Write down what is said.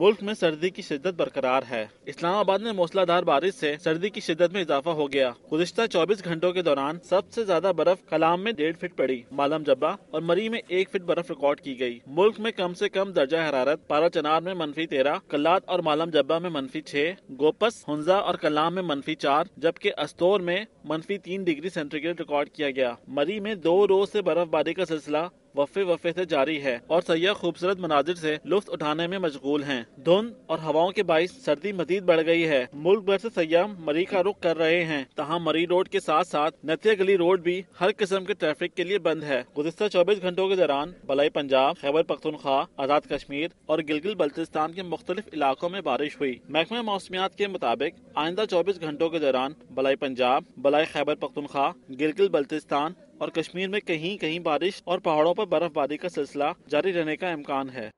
मुल्क में सर्दी की शिद्दत बरकरार है इस्लामाबाद में मौसलाधार बारिश से सर्दी की शिद्दत में इजाफा हो गया गुजशत 24 घंटों के दौरान सबसे ज्यादा बर्फ कलाम में डेढ़ फीट पड़ी मालम जब्बा और मरी में एक फीट बर्फ रिकॉर्ड की गई। मुल्क में कम से कम दर्जा हरारत पारा चनार में मनफी तेरह कल्लात और मालम जब्बा में मनफी छह गोपस हंजा और कलाम में मनफी चार जबकि अस्तोर में मनफी तीन डिग्री सेंटीग्रेड रिकॉर्ड किया गया मरी में दो रोज ऐसी बर्फबारी का सिलसिला वफे वफे से जारी है और सयाह खूबसूरत मनाजिर से लुफ्त उठाने में मशगूल हैं। धुंध और हवाओं के बायस सर्दी मजीद बढ़ गई है मुल्क भर से सयाह मरी का रुख कर रहे हैं तहाँ मरी रोड के साथ साथ नतिया गली रोड भी हर किस्म के ट्रैफिक के लिए बंद है गुजशत चौबीस घंटों के दौरान बलाई पंजाब खैबर पख्तनख्वा आजाद कश्मीर और गिलगिल बल्तिस्तान के मुख्तलिफ इलाकों में बारिश हुई महकमा मौसमियात के मुताबिक आइंदा चौबीस घंटों के दौरान बलाई पंजाब बलाई खैबर पख्तनख्वा गिलगिल बल्तिस्तान और कश्मीर में कहीं कहीं बारिश और पहाड़ों पर बर्फबारी का सिलसिला जारी रहने का इम्कान है